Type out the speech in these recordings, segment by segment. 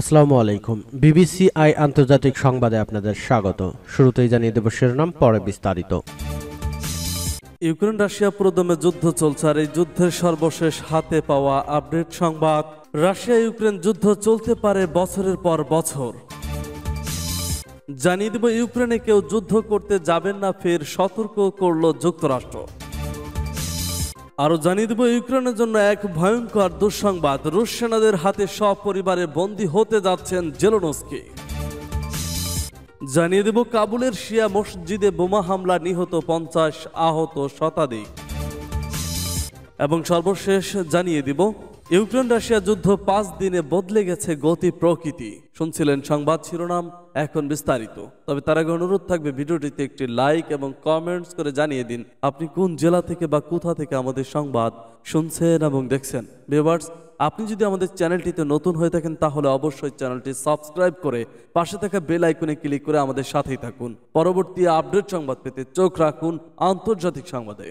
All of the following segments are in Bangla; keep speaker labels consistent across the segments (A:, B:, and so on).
A: আসসালামু আলাইকুম বিবিসি আই আন্তর্জাতিক সংবাদে আপনাদের স্বাগত শুরুতেই জানিয়ে দেব শিরোনাম পরে বিস্তারিত ইউক্রেন রাশিয়া প্রদমে যুদ্ধ চলছে আর এই যুদ্ধের সর্বশেষ হাতে পাওয়া আপডেট সংবাদ রাশিয়া ইউক্রেন যুদ্ধ চলতে পারে বছরের পর বছর জানিয়ে দেব ইউক্রেনে কেউ যুদ্ধ করতে যাবেন না ফের সতর্ক করল যুক্তরাষ্ট্র আরও জানিয়ে দেব ইউক্রেনের জন্য এক ভয়ঙ্কর দুঃসংবাদ রুশ সেনাদের হাতে সপরিবারে বন্দী হতে যাচ্ছেন জেলোনস্কি জানিয়ে দেব কাবুলের শিয়া মসজিদে বোমা হামলা নিহত পঞ্চাশ আহত শতাধিক এবং সর্বশেষ জানিয়ে দিব ইউক্রেন রাশিয়া যুদ্ধ পাঁচ দিনে বদলে গেছে গতি প্রকৃতি শুনছিলেন সংবাদ শিরোনাম এখন বিস্তারিত তবে তার আগে অনুরোধ থাকবে ভিডিওটিতে একটি লাইক এবং কমেন্টস করে জানিয়ে দিন আপনি কোন জেলা থেকে বা কোথা থেকে আমাদের সংবাদ শুনছেন এবং দেখছেন বেবার্স আপনি যদি আমাদের চ্যানেলটিতে নতুন হয়ে থাকেন তাহলে অবশ্যই চ্যানেলটি সাবস্ক্রাইব করে পাশে থাকা বেল আইকনে ক্লিক করে আমাদের সাথেই থাকুন পরবর্তী আপডেট সংবাদ পেতে চোখ রাখুন আন্তর্জাতিক সংবাদে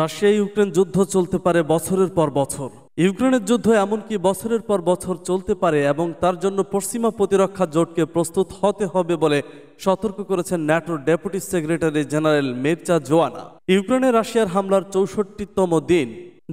A: রাশিয়া ইউক্রেন যুদ্ধ চলতে পারে বছরের পর বছর ইউক্রেনের যুদ্ধ এমনকি বছরের পর বছর চলতে পারে এবং তার জন্য পশ্চিমা প্রতিরক্ষা জোটকে প্রস্তুত হতে হবে বলে সতর্ক করেছেন ন্যাটোর deputy secretary general Mircea Geoana ইউক্রেনে রাশিয়ার হামলার চৌষট্টিতম দিন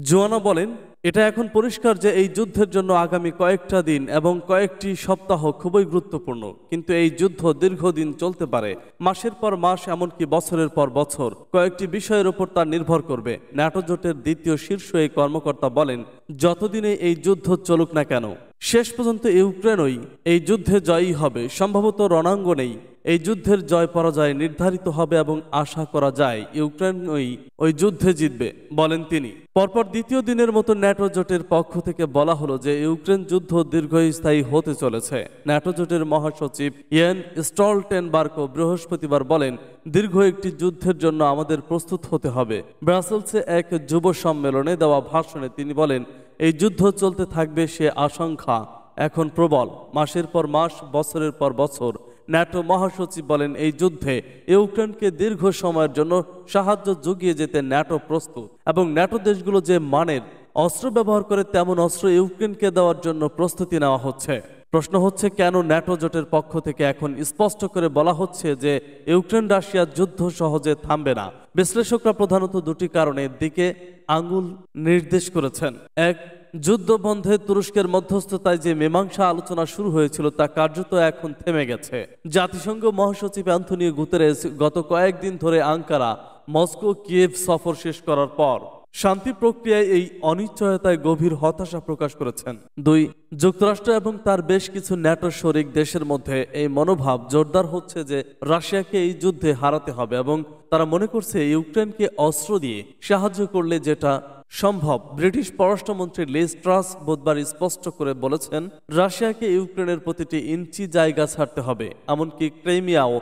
A: জোয়ানা বলেন এটা এখন পরিষ্কার যে এই যুদ্ধের জন্য আগামী কয়েকটা দিন এবং কয়েকটি সপ্তাহ খুবই গুরুত্বপূর্ণ কিন্তু এই যুদ্ধ দীর্ঘদিন চলতে পারে মাসের পর মাস এমনকি বছরের পর বছর কয়েকটি বিষয়ের উপর তা নির্ভর করবে ন্যাটো জোটের দ্বিতীয় শীর্ষ এই কর্মকর্তা বলেন যতদিনে এই যুদ্ধ চলুক না কেন শেষ পর্যন্ত ইউক্রেনই এই যুদ্ধে জয়ী হবে সম্ভবত রণাঙ্গনেই এই যুদ্ধের জয় পরাজয় নির্ধারিত হবে এবং আশা করা যায় ইউক্রেন ওই ওই যুদ্ধে জিতবে বলেন তিনি পরপর দ্বিতীয় দিনের মতো ন্যাটো জোটের পক্ষ থেকে বলা হলো যে ইউক্রেন যুদ্ধ দীর্ঘস্থায়ী হতে চলেছে ন্যাটো জোটের মহাসচিব ইয়েন স্টলটেনবার্গও বৃহস্পতিবার বলেন দীর্ঘ একটি যুদ্ধের জন্য আমাদের প্রস্তুত হতে হবে ব্রাসেলসে এক যুব সম্মেলনে দেওয়া ভাষণে তিনি বলেন এই যুদ্ধ চলতে থাকবে সে আশঙ্কা এখন প্রবল মাসের পর মাস বছরের পর বছর ন্যাটো মহাসচিব বলেন এই যুদ্ধে ইউক্রেনকে দীর্ঘ সময়ের জন্য সাহায্য জুগিয়ে যেতে ন্যাটো প্রস্তুত এবং ন্যাটো দেশগুলো যে মানের অস্ত্র ব্যবহার করে তেমন অস্ত্র ইউক্রেনকে দেওয়ার জন্য প্রস্তুতি নেওয়া হচ্ছে প্রশ্ন হচ্ছে কেন ন্যাটো জোটের পক্ষ থেকে এখন স্পষ্ট করে বলা হচ্ছে যে ইউক্রেন রাশিয়ার যুদ্ধ সহজে থামবে না বিশ্লেষকরা প্রধানত দুটি কারণের দিকে আঙ্গুল নির্দেশ করেছেন এক যুদ্ধবন্ধে তুরস্কের মধ্যস্থতায় যে মীমাংসা আলোচনা শুরু হয়েছিল তা কার্যত এখন থেমে গেছে জাতিসংঘ মহাসচিব অ্যান্থনিও গুতেরেস গত কয়েকদিন ধরে আঙ্কারা মস্কো কিয়েভ সফর শেষ করার পর শান্তি প্রক্রিয়ায় এই অনিশ্চয়তায় গভীর হতাশা প্রকাশ করেছেন দুই যুক্তরাষ্ট্র এবং তার বেশ কিছু ন্যাটো শরিক দেশের মধ্যে এই মনোভাব জোরদার হচ্ছে যে রাশিয়াকে এই যুদ্ধে হারাতে হবে এবং তারা মনে করছে ইউক্রেনকে অস্ত্র দিয়ে সাহায্য করলে যেটা সম্ভব ব্রিটিশ পররাষ্ট্রমন্ত্রী লিজ ট্রাস বুধবার স্পষ্ট করে বলেছেন রাশিয়াকে ইউক্রেনের প্রতিটি ইঞ্চি জায়গা ছাড়তে হবে এমনকি ক্রেমিয়াও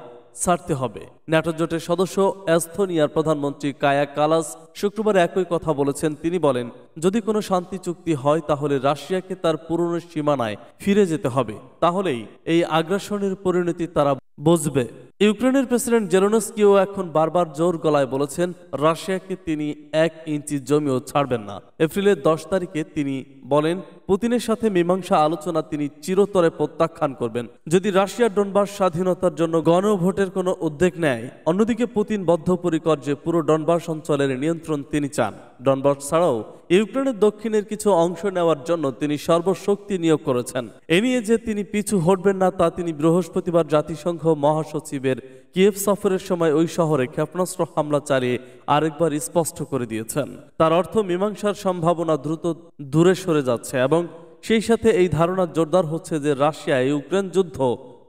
A: ছাড়তে হবে ন্যাটো জোটের সদস্য এস্তোনিয়ার প্রধানমন্ত্রী কায়া কালাস শুক্রবার একই কথা বলেছেন তিনি বলেন যদি কোনো শান্তি চুক্তি হয় তাহলে রাশিয়াকে তার পুরনো সীমানায় ফিরে যেতে হবে তাহলেই এই আগ্রাসনের পরিণতি তারা বুঝবে ইউক্রেনের প্রেসিডেন্ট জেরোনস্কিও এখন বারবার জোর গলায় বলেছেন রাশিয়াকে তিনি এক ইঞ্চি জমিও ছাড়বেন না এপ্রিলের দশ তারিখে তিনি বলেন পুতিনের সাথে মীমাংসা আলোচনা তিনি চিরতরে প্রত্যাখ্যান করবেন যদি রাশিয়ার ডনবাস স্বাধীনতার জন্য গণভোটের কোনো উদ্যোগ নেয় অন্যদিকে পুতিন বদ্ধপরিকর যে পুরো ডনবাস অঞ্চলের নিয়ন্ত্রণ তিনি চান ডনবাস ছাড়াও ইউক্রেনের দক্ষিণের কিছু অংশ নেওয়ার জন্য তিনি সর্বশক্তি নিয়োগ করেছেন এ নিয়ে যে তিনি পিছু হটবেন না তা তিনি বৃহস্পতিবার জাতিসংঘ মহাসচিবের কিয়েভ সফরের সময় ওই শহরে ক্ষেপণাস্ত্র হামলা চালিয়ে আরেকবার স্পষ্ট করে দিয়েছেন তার অর্থ মীমাংসার সম্ভাবনা দ্রুত দূরে সরে যাচ্ছে এবং সেই সাথে এই ধারণা জোরদার হচ্ছে যে রাশিয়া ইউক্রেন যুদ্ধ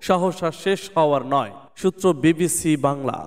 A: সহসা শেষ হওয়ার নয় সূত্র বিবিসি বাংলা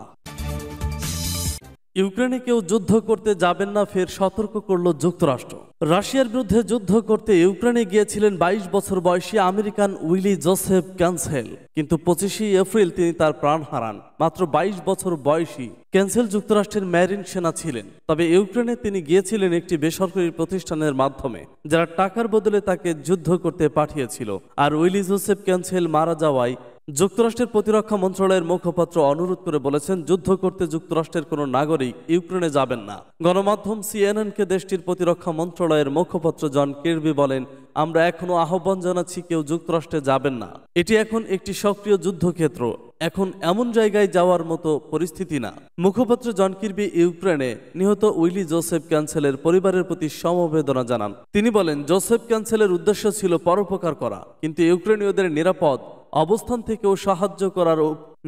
A: ইউক্রেনে কেউ যুদ্ধ করতে যাবেন না ফের সতর্ক করল যুক্তরাষ্ট্র রাশিয়ার বিরুদ্ধে যুদ্ধ করতে ইউক্রেনে গিয়েছিলেন ২২ বছর বয়সী আমেরিকান উইলি জোসেফ ক্যান্সেল কিন্তু পঁচিশে এপ্রিল তিনি তার প্রাণ হারান মাত্র ২২ বছর বয়সী ক্যান্সেল যুক্তরাষ্ট্রের ম্যারিন সেনা ছিলেন তবে ইউক্রেনে তিনি গিয়েছিলেন একটি বেসরকারি প্রতিষ্ঠানের মাধ্যমে যারা টাকার বদলে তাকে যুদ্ধ করতে পাঠিয়েছিল আর উইলি জোসেফ ক্যান্সেল মারা যাওয়ায় যুক্তরাষ্ট্রের প্রতিরক্ষা মন্ত্রণালয়ের মুখপাত্র অনুরোধ করে বলেছেন যুদ্ধ করতে যুক্তরাষ্ট্রের কোনো নাগরিক ইউক্রেনে যাবেন না গণমাধ্যম সিএনএনকে দেশটির প্রতিরক্ষা মন্ত্রণালয়ের মুখপাত্র জন কির্বি বলেন আমরা এখনও আহ্বান জানাচ্ছি কেউ যুক্তরাষ্ট্রে যাবেন না এটি এখন একটি সক্রিয় যুদ্ধক্ষেত্র এখন এমন জায়গায় যাওয়ার মতো পরিস্থিতি না মুখপাত্র জন কির্বি ইউক্রেনে নিহত উইলি জোসেফ ক্যান্সেলের পরিবারের প্রতি সমবেদনা জানান তিনি বলেন জোসেফ ক্যান্সেলের উদ্দেশ্য ছিল পরোপকার করা কিন্তু ইউক্রেনীয়দের নিরাপদ অবস্থান থেকেও সাহায্য করার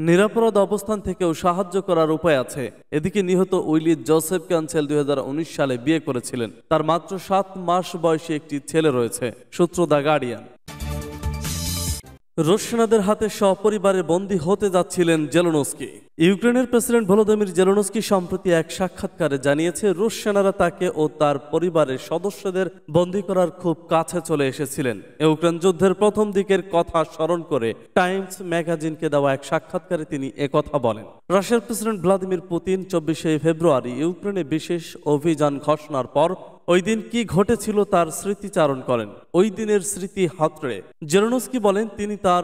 A: নিরাপরাধ অবস্থান থেকেও সাহায্য করার উপায় আছে এদিকে নিহত উইলি জোসেফ ক্যান্সেল দুই সালে বিয়ে করেছিলেন তার মাত্র সাত মাস বয়সী একটি ছেলে রয়েছে সূত্র দ্য গার্ডিয়ান রোশনাদের হাতে সপরিবারে বন্দী হতে যাচ্ছিলেন জেলোনস্কি ইউক্রেনের প্রেসিডেন্ট ভলোদিমির জেলোনস্কি সম্প্রতি এক সাক্ষাৎকারে জানিয়েছে রুশ সেনারা তাকে ও তার পরিবারের সদস্যদের বন্দী করার খুব কাছে চলে এসেছিলেন ইউক্রেন যুদ্ধের প্রথম দিকের কথা স্মরণ করে টাইমস ম্যাগাজিনকে দেওয়া এক সাক্ষাৎকারে তিনি একথা বলেন রাশিয়ার প্রেসিডেন্ট ভ্লাদিমির পুতিন চব্বিশে ফেব্রুয়ারি ইউক্রেনে বিশেষ অভিযান ঘোষণার পর ওই দিন কি ঘটেছিল তার স্মৃতিচারণ করেন ওই দিনের স্মৃতি হাতড়ে জেরোনস্কি বলেন তিনি তার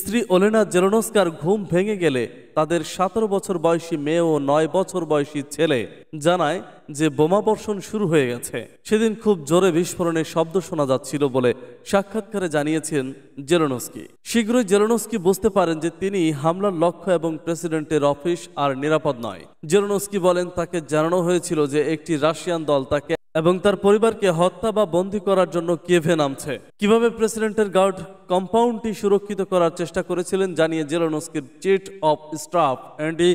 A: স্ত্রী ওলেনা জেরোনস্কার ঘুম ভেঙে গেলে তাদের সতেরো বছর বয়সী মেয়ে ও নয় বছর বয়সী ছেলে জানায় যে বোমা বর্ষণ শুরু হয়ে গেছে সেদিন খুব জোরে বিস্ফোরণের শব্দ শোনা যাচ্ছিল বলে সাক্ষাৎকারে জানিয়েছেন জেরোনস্কি শীঘ্রই জেরোনস্কি বুঝতে পারেন যে তিনি হামলার লক্ষ্য এবং প্রেসিডেন্টের অফিস আর নিরাপদ নয় জেরোনস্কি বলেন তাকে জানানো হয়েছিল যে একটি রাশিয়ান দল তাকে এবং তার পরিবারকে হত্যা বা বন্দি করার জন্য কেভে নামছে কিভাবে প্রেসিডেন্টের গার্ড কম্পাউন্ডটি সুরক্ষিত করার চেষ্টা করেছিলেন জানিয়ে জেলানস্কির chief of staff Andriy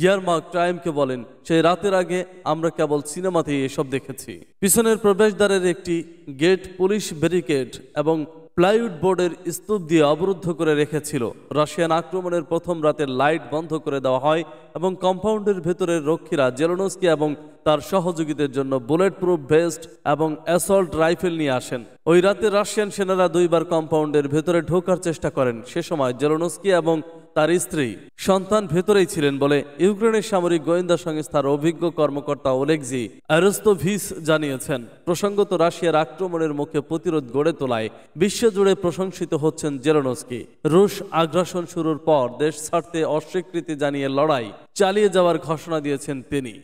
A: Yermak টাইমকে বলেন সেই রাতের আগে আমরা কেবল সিনেমাতেই এসব দেখেছি পিছনের প্রবেশদ্বারের একটি গেট পুলিশ ব্যারিকেড এবং প্লাইউড বোর্ডের স্তূপ দিয়ে অবরুদ্ধ করে রেখেছিল রাশিয়ান আক্রমণের প্রথম রাতে লাইট বন্ধ করে দেওয়া হয় এবং কম্পাউন্ডের ভেতরের রক্ষীরা জেলোনস্কি এবং তার সহযোগীদের জন্য বুলেট প্রুফ ভেস্ট এবং অ্যাসল্ট রাইফেল নিয়ে আসেন ওই রাতে রাশিয়ান সেনারা দুইবার কম্পাউন্ডের ভেতরে ঢোকার চেষ্টা করেন সে সময় জেলোনস্কি এবং তার স্ত্রী সন্তান ভেতরেই ছিলেন বলে ইউক্রেনের সামরিক গোয়েন্দা সংস্থার অভিজ্ঞ কর্মকর্তা ওলেকজি অ্যারোস্তোভিস জানিয়েছেন প্রসঙ্গত রাশিয়ার আক্রমণের মুখে প্রতিরোধ গড়ে তোলায় বিশ্বজুড়ে প্রশংসিত হচ্ছেন জেরোনস্কি রুশ আগ্রাসন শুরুর পর দেশ ছাড়তে অস্বীকৃতি জানিয়ে লড়াই চালিয়ে যাওয়ার ঘোষণা দিয়েছেন তিনি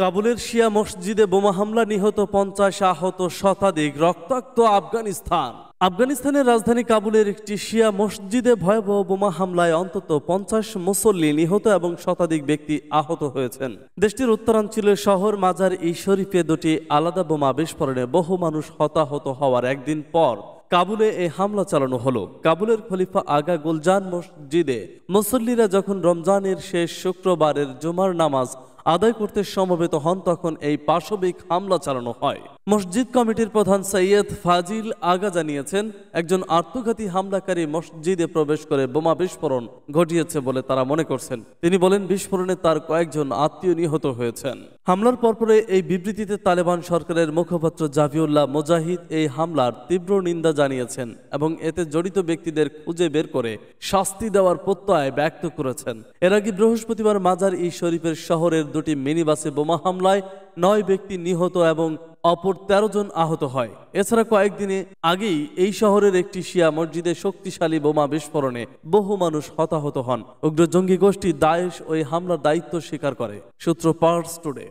A: কাবুলের শিয়া মসজিদে বোমা হামলা নিহত পঞ্চাশ আহত শতাধিক রক্তাক্ত আফগানিস্তান আফগানিস্তানের রাজধানী কাবুলের একটি শিয়া মসজিদে ভয়াবহ বোমা হামলায় অন্তত পঞ্চাশ মুসল্লি নিহত এবং শতাধিক ব্যক্তি আহত হয়েছেন দেশটির উত্তরাঞ্চলের শহর মাজার ই শরীফে দুটি আলাদা বোমা বিস্ফোরণে বহু মানুষ হতাহত হওয়ার একদিন পর কাবুলে এই হামলা চালানো হলো কাবুলের খলিফা আগা গুলজান মসজিদে মুসল্লিরা যখন রমজানের শেষ শুক্রবারের জুমার নামাজ আদায় করতে সমবেত হন তখন এই পাশবিক হামলা চালানো হয় মসজিদ কমিটির প্রধান সৈয়দ ফাজিল আগা জানিয়েছেন একজন আত্মঘাতী হামলাকারী মসজিদে প্রবেশ করে বোমা বিস্ফোরণ ঘটিয়েছে বলে তারা মনে করছেন তিনি বলেন বিস্ফোরণে তার কয়েকজন আত্মীয় নিহত হয়েছেন হামলার পরপরে এই বিবৃতিতে তালেবান সরকারের মুখপাত্র জাভিউল্লাহ মোজাহিদ এই হামলার তীব্র নিন্দা জানিয়েছেন এবং এতে জড়িত ব্যক্তিদের খুঁজে বের করে শাস্তি দেওয়ার প্রত্যয় ব্যক্ত করেছেন এর আগে বৃহস্পতিবার মাজার ই শরীফের শহরের দুটি মিনিবাসে বোমা হামলায় নয় ব্যক্তি নিহত এবং অপর ১৩ জন আহত হয় এছাড়া কয়েকদিনে আগেই এই শহরের একটি শিয়া মসজিদে শক্তিশালী বোমা বিস্ফোরণে বহু মানুষ হতাহত হন উগ্র জঙ্গি গোষ্ঠী দায়েশ ওই হামলার দায়িত্ব স্বীকার করে সূত্র পার্স টুডে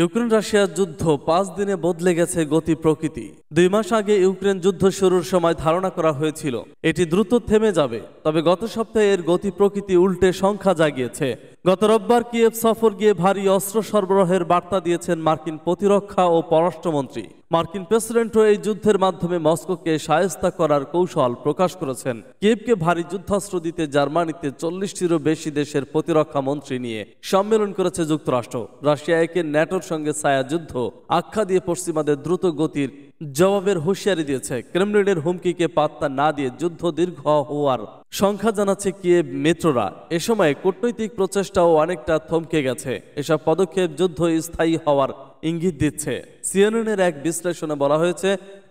A: ইউক্রেন রাশিয়ার যুদ্ধ পাঁচ দিনে বদলে গেছে গতি প্রকৃতি দুই মাস আগে ইউক্রেন যুদ্ধ শুরুর সময় ধারণা করা হয়েছিল এটি দ্রুত থেমে যাবে তবে গত সপ্তাহে এর গতি প্রকৃতি উল্টে সংখ্যা জাগিয়েছে গত রোববার কিয়েভ সফর গিয়ে ভারী অস্ত্র সরবরাহের বার্তা দিয়েছেন মার্কিন প্রতিরক্ষা ও পররাষ্ট্রমন্ত্রী মার্কিন প্রেসিডেন্টও এই যুদ্ধের মাধ্যমে মস্কোকে সায়স্তা করার কৌশল প্রকাশ করেছেন কিয়েভকে ভারী যুদ্ধাস্ত্র দিতে জার্মানিতে চল্লিশটিরও বেশি দেশের প্রতিরক্ষা মন্ত্রী নিয়ে সম্মেলন করেছে যুক্তরাষ্ট্র রাশিয়া একে ন্যাটোর সঙ্গে ছায়া যুদ্ধ আখ্যা দিয়ে পশ্চিমাদের দ্রুত গতির জবাবের হুঁশিয়ারি দিয়েছে ক্রেমলিনের হুমকিকে পাত্তা না দিয়ে যুদ্ধ দীর্ঘ হওয়ার সংখ্যা জানাচ্ছে কিয়েভ মেট্রোরা এ সময় কূটনৈতিক প্রচেষ্টাও অনেকটা থমকে গেছে এসব পদক্ষেপ যুদ্ধ স্থায়ী হওয়ার ইঙ্গিত দিচ্ছে সিএনএনের এক বিশ্লেষণে বলা হয়েছে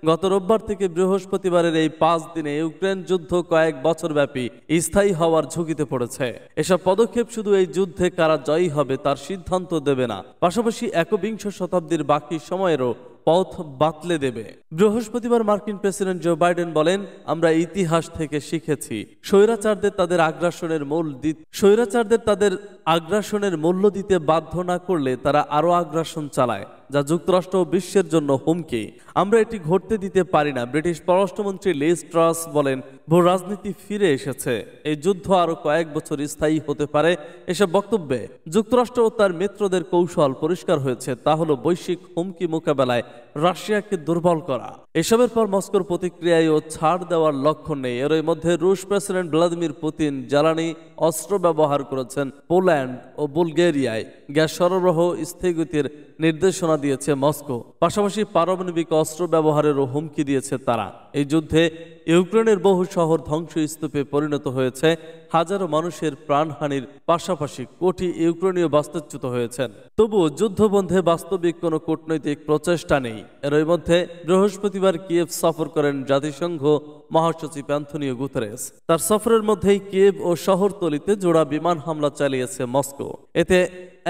A: গত রোববার থেকে বৃহস্পতিবারের এই পাঁচ দিনে ইউক্রেন যুদ্ধ কয়েক বছর ব্যাপী স্থায়ী হওয়ার ঝুঁকিতে পড়েছে এসব পদক্ষেপ শুধু এই যুদ্ধে কারা জয়ী হবে তার সিদ্ধান্ত দেবে না পাশাপাশি একবিংশ শতাব্দীর বাকি সময়েরও পথ বাতলে দেবে বৃহস্পতিবার মার্কিন প্রেসিডেন্ট জো বাইডেন বলেন আমরা ইতিহাস থেকে শিখেছি স্বৈরাচারদের তাদের আগ্রাসনের মূল স্বৈরাচারদের তাদের আগ্রাসনের মূল্য দিতে বাধ্য না করলে তারা আরও আগ্রাসন চালায় যা যুক্তরাষ্ট্র বিশ্বের জন্য হুমকি আমরা এটি ঘটতে দিতে পারি না ব্রিটিশ পররাষ্ট্রমন্ত্রী লিস ট্রাস বলেন ভূ রাজনীতি ফিরে এসেছে এই যুদ্ধ আরও কয়েক বছর স্থায়ী হতে পারে এসব বক্তব্যে যুক্তরাষ্ট্র ও তার মিত্রদের কৌশল পরিষ্কার হয়েছে তা হল বৈশ্বিক হুমকি মোকাবেলায় রাশিয়াকে দুর্বল করা এসবের পর মস্কোর প্রতিক্রিয়ায় ও ছাড় দেওয়ার লক্ষ্য নেই এরই মধ্যে রুশ প্রেসিডেন্ট ভ্লাদিমির পুতিন জ্বালানি অস্ত্র ব্যবহার করেছেন পোল্যান্ড ও বুলগেরিয়ায় গ্যাস সরবরাহ স্থগিতির নির্দেশনা দিয়েছে মস্কো পাশাপাশি পারমাণবিক অস্ত্র ব্যবহারেরও হুমকি দিয়েছে তারা এই যুদ্ধে ইউক্রেনের বহু শহর ধ্বংসস্তূপে পরিণত হয়েছে হাজারো মানুষের প্রাণহানির পাশাপাশি কোটি ইউক্রেনীয় বাস্তুচ্যুত হয়েছেন তবুও যুদ্ধবন্ধে বাস্তবিক কোনো কূটনৈতিক প্রচেষ্টা নেই এরই মধ্যে বৃহস্পতিবার কিয়েভ সফর করেন জাতিসংঘ মহাসচিব অ্যান্থনিও গুতারেস তার সফরের মধ্যেই কিয়েভ ও শহরতলিতে জোড়া বিমান হামলা চালিয়েছে মস্কো এতে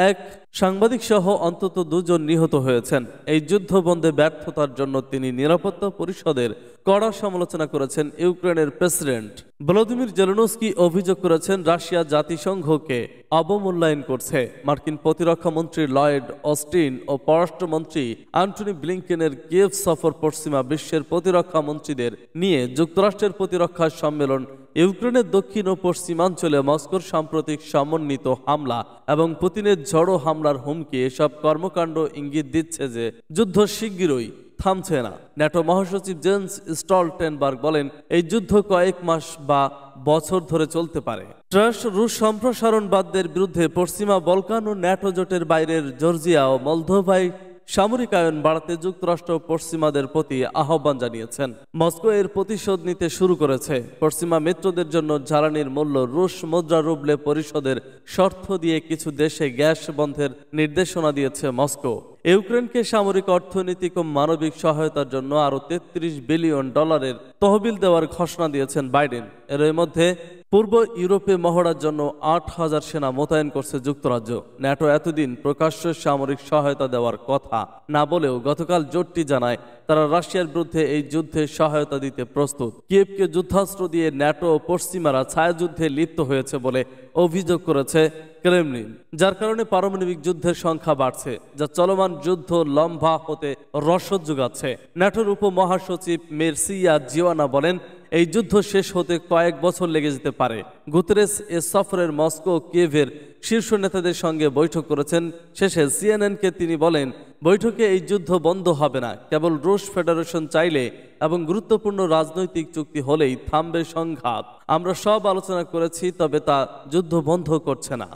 A: এক সাংবাদিক সহ অন্তত দুজন নিহত হয়েছেন এই যুদ্ধবন্ধে ব্যর্থতার জন্য তিনি নিরাপত্তা পরিষদের কড়া সমালোচনা করেছেন ইউক্রেনের প্রেসিডেন্ট ভ্লাদিমির জেলনস্কি অভিযোগ করেছেন রাশিয়া জাতিসংঘকে অবমূল্যায়ন করছে মার্কিন প্রতিরক্ষা মন্ত্রী লয়েড অস্টিন ও পররাষ্ট্রমন্ত্রী আন্টনি ব্লিংকেনের কিয়েভ সফর পশ্চিমা বিশ্বের প্রতিরক্ষা মন্ত্রীদের নিয়ে যুক্তরাষ্ট্রের প্রতিরক্ষা সম্মেলন ইউক্রেনের দক্ষিণ ও পশ্চিমাঞ্চলে মস্কোর সাম্প্রতিক সমন্বিত হামলা এবং পুতিনের ঝড়ো হামলার হুমকি এসব কর্মকাণ্ড ইঙ্গিত দিচ্ছে যে যুদ্ধ শিগগিরই থামছে না ন্যাটো মহাসচিব জেন্স স্টলটেনবার্গ বলেন এই যুদ্ধ কয়েক মাস বা বছর ধরে চলতে পারে ট্রাস রুশ সম্প্রসারণবাদদের বিরুদ্ধে পশ্চিমা বলকান ও ন্যাটো জোটের বাইরের জর্জিয়া ও মলদোভায় সামরিকায়ন বাড়াতে যুক্তরাষ্ট্র পশ্চিমাদের প্রতি আহ্বান জানিয়েছেন মস্কো এর প্রতিশোধ নিতে শুরু করেছে পশ্চিমা মিত্রদের জন্য জ্বালানির মূল্য রুশ মুদ্রা রুবলে পরিষদের শর্ত দিয়ে কিছু দেশে গ্যাস বন্ধের নির্দেশনা দিয়েছে মস্কো ইউক্রেনকে সামরিক অর্থনৈতিক ও মানবিক সহায়তার জন্য আরও তেত্রিশ বিলিয়ন ডলারের তহবিল দেওয়ার ঘোষণা দিয়েছেন বাইডেন এর মধ্যে পূর্ব ইউরোপে মহড়ার জন্য আট হাজার সেনা মোতায়েন করছে যুক্তরাজ্য ন্যাটো এতদিন প্রকাশ্য সামরিক সহায়তা দেওয়ার কথা না বলেও গতকাল জোটটি জানায় তারা রাশিয়ার বিরুদ্ধে এই যুদ্ধে সহায়তা দিতে প্রস্তুত কিয়েভকে যুদ্ধাস্ত্র দিয়ে ন্যাটো ও পশ্চিমারা ছায়াযুদ্ধে লিপ্ত হয়েছে বলে অভিযোগ করেছে ক্রেমলিন যার কারণে পারমাণবিক যুদ্ধের সংখ্যা বাড়ছে যা চলমান যুদ্ধ লম্বা হতে রসদ যোগাচ্ছে ন্যাটোর উপমহাসচিব মের্সিয়া জিওয়ানা বলেন এই যুদ্ধ শেষ হতে কয়েক বছর লেগে যেতে পারে গুতরেস এ সফরের মস্কো কেভের শীর্ষ নেতাদের সঙ্গে বৈঠক করেছেন শেষে সিএনএনকে তিনি বলেন বৈঠকে এই যুদ্ধ বন্ধ হবে না কেবল রুশ ফেডারেশন চাইলে এবং গুরুত্বপূর্ণ রাজনৈতিক চুক্তি হলেই থামবে সংঘাত আমরা সব আলোচনা করেছি তবে তা যুদ্ধ বন্ধ করছে না